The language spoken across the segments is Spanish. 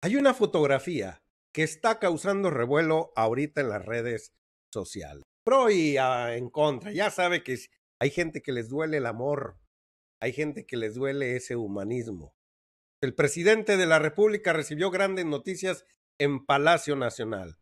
Hay una fotografía que está causando revuelo ahorita en las redes sociales. Pro y en contra. Ya sabe que hay gente que les duele el amor, hay gente que les duele ese humanismo. El presidente de la República recibió grandes noticias en Palacio Nacional,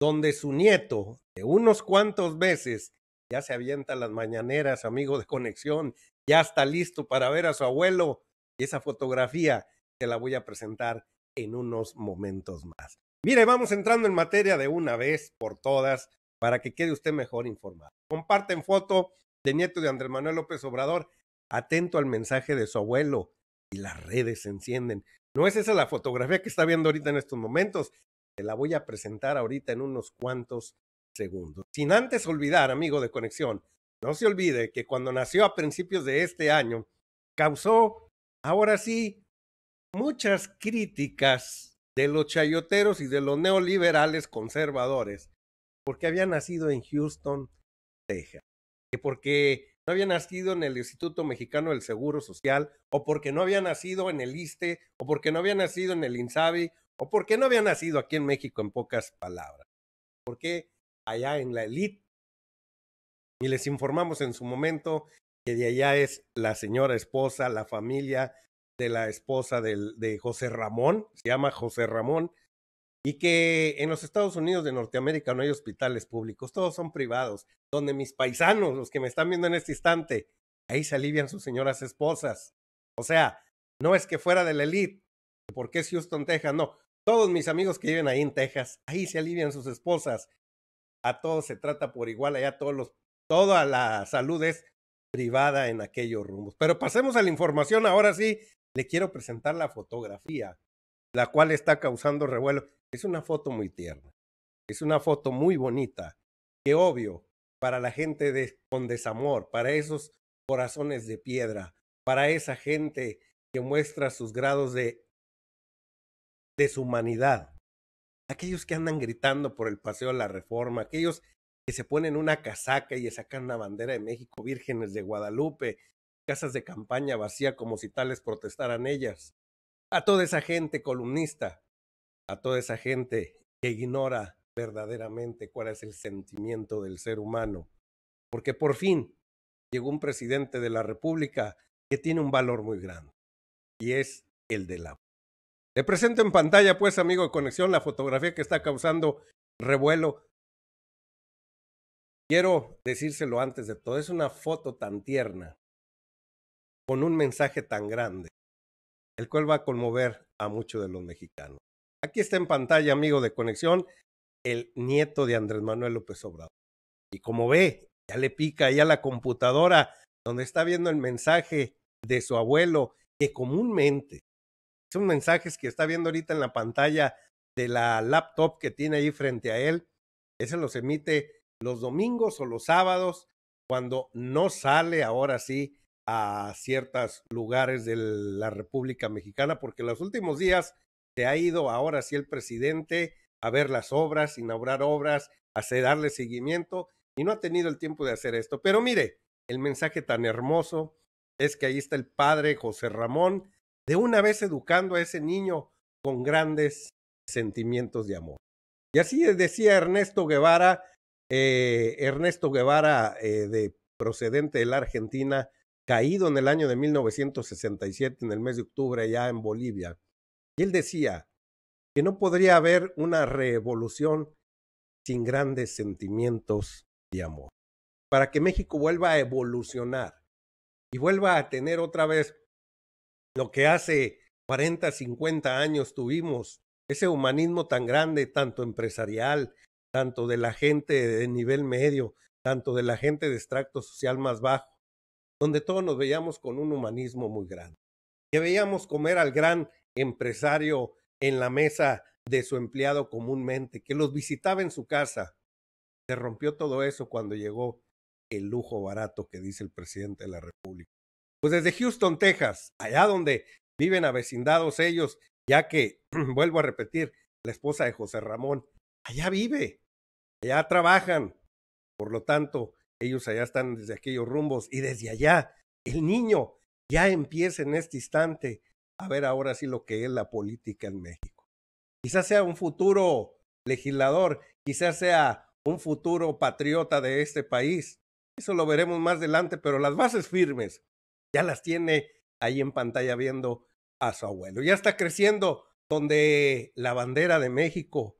donde su nieto, de unos cuantos meses, ya se avienta las mañaneras, amigo de conexión, ya está listo para ver a su abuelo. Y esa fotografía te la voy a presentar en unos momentos más. Mire, vamos entrando en materia de una vez por todas para que quede usted mejor informado. Comparten foto de nieto de Andrés Manuel López Obrador, atento al mensaje de su abuelo y las redes se encienden. No es esa la fotografía que está viendo ahorita en estos momentos, te la voy a presentar ahorita en unos cuantos segundos. Sin antes olvidar, amigo de conexión, no se olvide que cuando nació a principios de este año, causó, ahora sí, muchas críticas de los chayoteros y de los neoliberales conservadores, porque había nacido en Houston, Texas, que porque no había nacido en el Instituto Mexicano del Seguro Social, o porque no había nacido en el ISTE, o porque no había nacido en el INSABI, o porque no había nacido aquí en México, en pocas palabras. Porque allá en la élite, y les informamos en su momento que de allá es la señora esposa, la familia, de la esposa del, de José Ramón, se llama José Ramón, y que en los Estados Unidos de Norteamérica no hay hospitales públicos, todos son privados, donde mis paisanos, los que me están viendo en este instante, ahí se alivian sus señoras esposas. O sea, no es que fuera de la elite, porque es Houston, Texas, no. Todos mis amigos que viven ahí en Texas, ahí se alivian sus esposas. A todos se trata por igual, allá todos los, toda la salud es privada en aquellos rumbos. Pero pasemos a la información ahora sí le quiero presentar la fotografía, la cual está causando revuelo. Es una foto muy tierna, es una foto muy bonita, que obvio, para la gente con desamor, para esos corazones de piedra, para esa gente que muestra sus grados de deshumanidad, aquellos que andan gritando por el paseo de la reforma, aquellos que se ponen una casaca y sacan la bandera de México, vírgenes de Guadalupe, casas de campaña vacía como si tales protestaran ellas. A toda esa gente columnista, a toda esa gente que ignora verdaderamente cuál es el sentimiento del ser humano. Porque por fin llegó un presidente de la República que tiene un valor muy grande y es el de la... Le presento en pantalla, pues, amigo de conexión, la fotografía que está causando revuelo. Quiero decírselo antes de todo, es una foto tan tierna con un mensaje tan grande, el cual va a conmover a muchos de los mexicanos. Aquí está en pantalla, amigo de conexión, el nieto de Andrés Manuel López Obrador. Y como ve, ya le pica ahí a la computadora donde está viendo el mensaje de su abuelo, que comúnmente son mensajes que está viendo ahorita en la pantalla de la laptop que tiene ahí frente a él. Ese los emite los domingos o los sábados, cuando no sale ahora sí a ciertos lugares de la República Mexicana, porque en los últimos días se ha ido ahora sí el presidente a ver las obras, inaugurar obras, a darle seguimiento, y no ha tenido el tiempo de hacer esto. Pero mire, el mensaje tan hermoso es que ahí está el padre José Ramón, de una vez educando a ese niño con grandes sentimientos de amor. Y así decía Ernesto Guevara, eh, Ernesto Guevara, eh, de, procedente de la Argentina, caído en el año de 1967, en el mes de octubre, allá en Bolivia. Y él decía que no podría haber una revolución sin grandes sentimientos de amor. Para que México vuelva a evolucionar y vuelva a tener otra vez lo que hace 40, 50 años tuvimos, ese humanismo tan grande, tanto empresarial, tanto de la gente de nivel medio, tanto de la gente de extracto social más bajo donde todos nos veíamos con un humanismo muy grande. Que veíamos comer al gran empresario en la mesa de su empleado comúnmente, que los visitaba en su casa. Se rompió todo eso cuando llegó el lujo barato que dice el presidente de la República. Pues desde Houston, Texas, allá donde viven avecindados ellos, ya que, vuelvo a repetir, la esposa de José Ramón, allá vive, allá trabajan. Por lo tanto, ellos allá están desde aquellos rumbos y desde allá el niño ya empieza en este instante a ver ahora sí lo que es la política en México. Quizás sea un futuro legislador, quizás sea un futuro patriota de este país. Eso lo veremos más adelante, pero las bases firmes ya las tiene ahí en pantalla viendo a su abuelo. Ya está creciendo donde la bandera de México,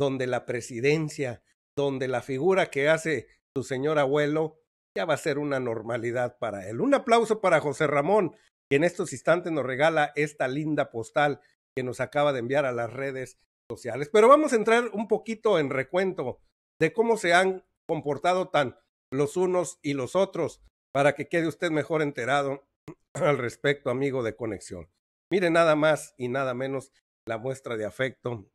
donde la presidencia, donde la figura que hace su señor abuelo ya va a ser una normalidad para él. Un aplauso para José Ramón, que en estos instantes nos regala esta linda postal que nos acaba de enviar a las redes sociales. Pero vamos a entrar un poquito en recuento de cómo se han comportado tan los unos y los otros para que quede usted mejor enterado al respecto, amigo de conexión. Mire nada más y nada menos la muestra de afecto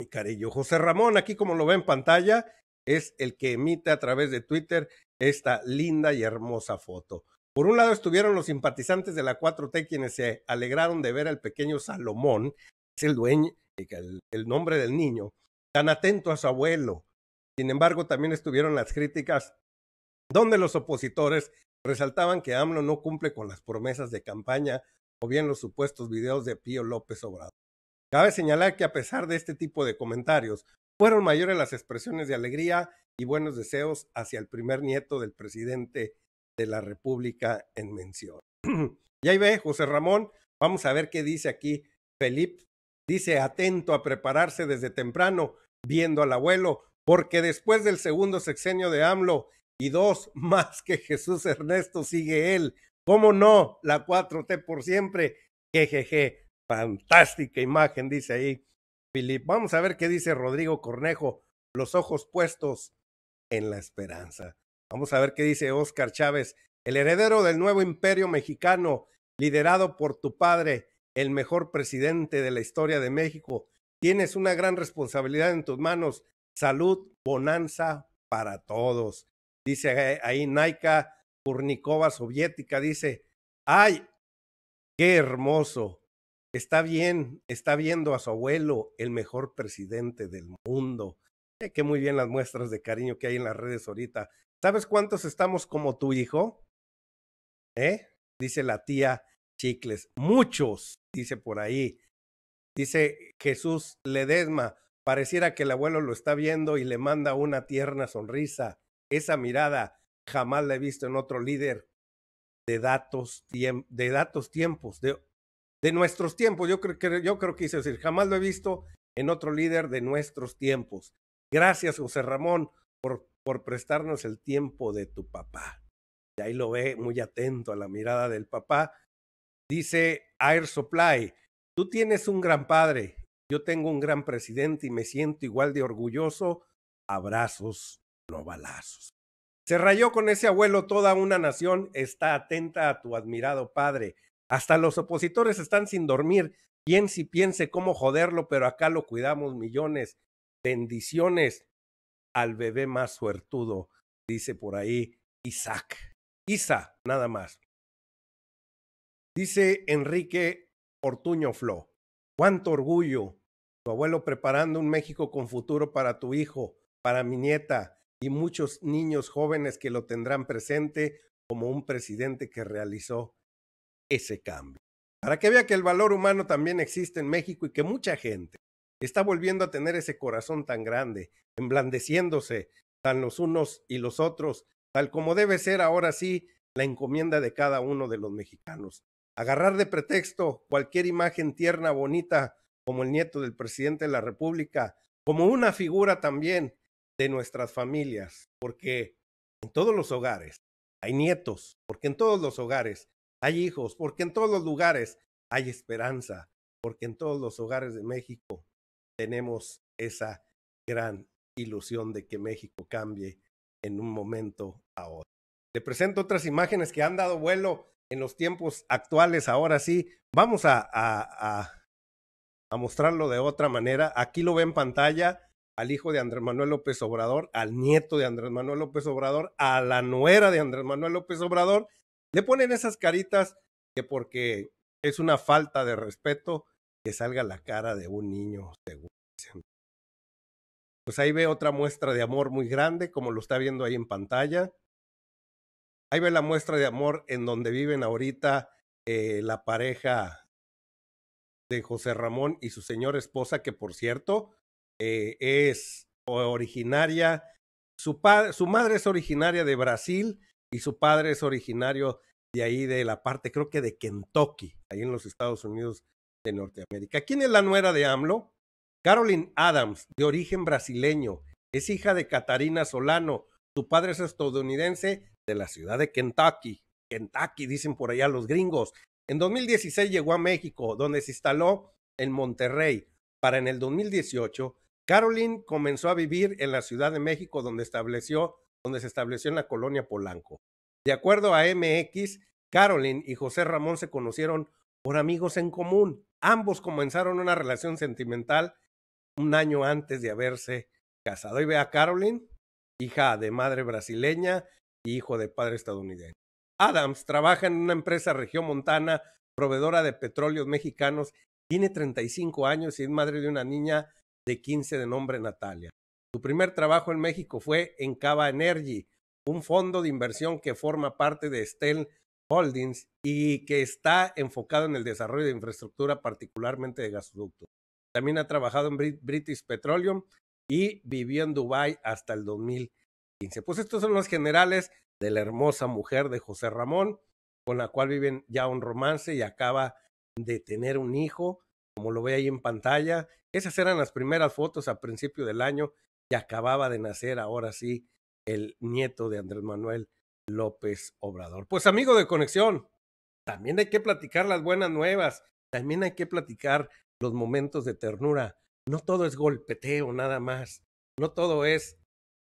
mi cariño, José Ramón, aquí como lo ve en pantalla, es el que emite a través de Twitter esta linda y hermosa foto. Por un lado estuvieron los simpatizantes de la 4T quienes se alegraron de ver al pequeño Salomón, es el dueño, y el nombre del niño, tan atento a su abuelo. Sin embargo, también estuvieron las críticas donde los opositores resaltaban que AMLO no cumple con las promesas de campaña o bien los supuestos videos de Pío López Obrador. Cabe señalar que a pesar de este tipo de comentarios, fueron mayores las expresiones de alegría y buenos deseos hacia el primer nieto del presidente de la República en mención. y ahí ve, José Ramón, vamos a ver qué dice aquí Felipe. Dice, atento a prepararse desde temprano, viendo al abuelo, porque después del segundo sexenio de AMLO y dos más que Jesús Ernesto sigue él. ¿Cómo no? La 4T por siempre. Jejeje. Fantástica imagen, dice ahí Filip. Vamos a ver qué dice Rodrigo Cornejo, los ojos puestos en la esperanza. Vamos a ver qué dice Oscar Chávez, el heredero del nuevo imperio mexicano, liderado por tu padre, el mejor presidente de la historia de México. Tienes una gran responsabilidad en tus manos. Salud, bonanza para todos. Dice ahí Naika Kurnikova soviética, dice, ay, qué hermoso está bien, está viendo a su abuelo, el mejor presidente del mundo. Eh, qué muy bien las muestras de cariño que hay en las redes ahorita. ¿Sabes cuántos estamos como tu hijo? ¿Eh? Dice la tía Chicles. Muchos, dice por ahí. Dice Jesús Ledesma. Pareciera que el abuelo lo está viendo y le manda una tierna sonrisa. Esa mirada jamás la he visto en otro líder de datos, de datos tiempos, de de nuestros tiempos. Yo creo que yo creo que hice decir, jamás lo he visto en otro líder de nuestros tiempos. Gracias, José Ramón, por, por prestarnos el tiempo de tu papá. Y ahí lo ve muy atento a la mirada del papá. Dice Air Supply, tú tienes un gran padre, yo tengo un gran presidente y me siento igual de orgulloso. Abrazos, no balazos. Se rayó con ese abuelo, toda una nación está atenta a tu admirado padre. Hasta los opositores están sin dormir. Piense si piense cómo joderlo, pero acá lo cuidamos millones. Bendiciones al bebé más suertudo, dice por ahí Isaac. Isa, nada más. Dice Enrique Ortuño Flo. Cuánto orgullo. Tu abuelo preparando un México con futuro para tu hijo, para mi nieta y muchos niños jóvenes que lo tendrán presente como un presidente que realizó ese cambio. Para que vea que el valor humano también existe en México y que mucha gente está volviendo a tener ese corazón tan grande, emblandeciéndose tan los unos y los otros, tal como debe ser ahora sí la encomienda de cada uno de los mexicanos. Agarrar de pretexto cualquier imagen tierna, bonita, como el nieto del presidente de la República, como una figura también de nuestras familias, porque en todos los hogares hay nietos, porque en todos los hogares hay hijos, porque en todos los lugares hay esperanza, porque en todos los hogares de México tenemos esa gran ilusión de que México cambie en un momento a otro. Le presento otras imágenes que han dado vuelo en los tiempos actuales. Ahora sí, vamos a, a, a, a mostrarlo de otra manera. Aquí lo ve en pantalla al hijo de Andrés Manuel López Obrador, al nieto de Andrés Manuel López Obrador, a la nuera de Andrés Manuel López Obrador le ponen esas caritas que porque es una falta de respeto que salga la cara de un niño, según Pues ahí ve otra muestra de amor muy grande, como lo está viendo ahí en pantalla. Ahí ve la muestra de amor en donde viven ahorita eh, la pareja de José Ramón y su señora esposa, que por cierto eh, es originaria, su, su madre es originaria de Brasil y su padre es originario de ahí, de la parte, creo que de Kentucky, ahí en los Estados Unidos de Norteamérica. ¿Quién es la nuera de AMLO? Caroline Adams, de origen brasileño, es hija de Catarina Solano. Su padre es estadounidense de la ciudad de Kentucky. Kentucky, dicen por allá los gringos. En 2016 llegó a México, donde se instaló en Monterrey. Para en el 2018, Caroline comenzó a vivir en la Ciudad de México, donde estableció donde se estableció en la colonia Polanco. De acuerdo a MX, Caroline y José Ramón se conocieron por amigos en común. Ambos comenzaron una relación sentimental un año antes de haberse casado. Y ve a Carolyn, hija de madre brasileña y hijo de padre estadounidense. Adams trabaja en una empresa región montana, proveedora de petróleos mexicanos. Tiene 35 años y es madre de una niña de 15 de nombre Natalia. Su primer trabajo en México fue en Cava Energy, un fondo de inversión que forma parte de Stell Holdings y que está enfocado en el desarrollo de infraestructura, particularmente de gasoductos. También ha trabajado en British Petroleum y vivió en Dubái hasta el 2015. Pues estos son los generales de la hermosa mujer de José Ramón, con la cual viven ya un romance y acaba de tener un hijo, como lo ve ahí en pantalla. Esas eran las primeras fotos a principio del año y acababa de nacer ahora sí el nieto de Andrés Manuel López Obrador. Pues amigo de conexión, también hay que platicar las buenas nuevas, también hay que platicar los momentos de ternura. No todo es golpeteo nada más, no todo es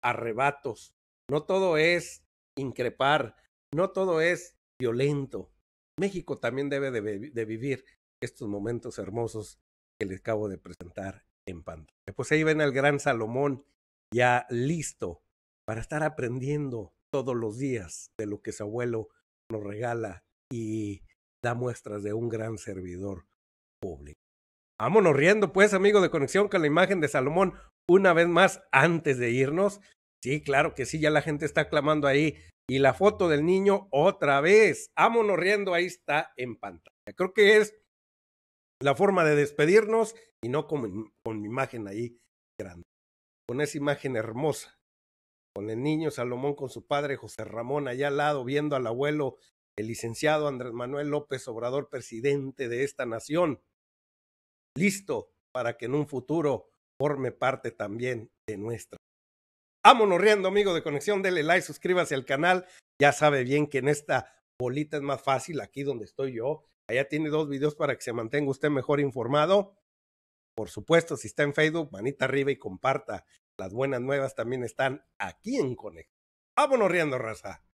arrebatos, no todo es increpar, no todo es violento. México también debe de, vivir estos momentos hermosos que les acabo de presentar en pantalla. Pues ahí ven al gran Salomón ya listo para estar aprendiendo todos los días de lo que su abuelo nos regala y da muestras de un gran servidor público. Vámonos riendo, pues, amigo de conexión con la imagen de Salomón, una vez más antes de irnos. Sí, claro que sí, ya la gente está clamando ahí. Y la foto del niño otra vez. Vámonos riendo, ahí está en pantalla. Creo que es la forma de despedirnos y no con, mi imagen ahí grande, con esa imagen hermosa, con el niño Salomón con su padre José Ramón allá al lado viendo al abuelo, el licenciado Andrés Manuel López Obrador, presidente de esta nación, listo para que en un futuro forme parte también de nuestra. Vámonos riendo, amigo de Conexión, dele like, suscríbase al canal. Ya sabe bien que en esta bolita es más fácil, aquí donde estoy yo, Allá tiene dos videos para que se mantenga usted mejor informado. Por supuesto, si está en Facebook, manita arriba y comparta. Las buenas nuevas también están aquí en Conect. Vámonos riendo, raza.